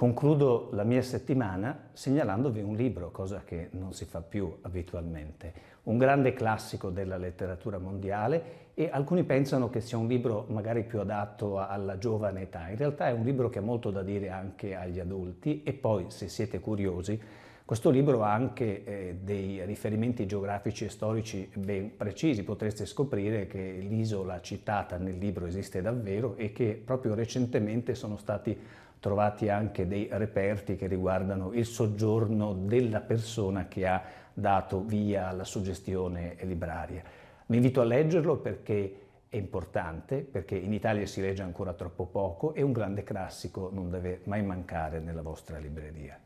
Concludo la mia settimana segnalandovi un libro, cosa che non si fa più abitualmente, un grande classico della letteratura mondiale e alcuni pensano che sia un libro magari più adatto alla giovane età, in realtà è un libro che ha molto da dire anche agli adulti e poi se siete curiosi questo libro ha anche eh, dei riferimenti geografici e storici ben precisi, potreste scoprire che l'isola citata nel libro esiste davvero e che proprio recentemente sono stati trovati anche dei reperti che riguardano il soggiorno della persona che ha dato via alla suggestione libraria. Vi invito a leggerlo perché è importante, perché in Italia si legge ancora troppo poco e un grande classico non deve mai mancare nella vostra libreria.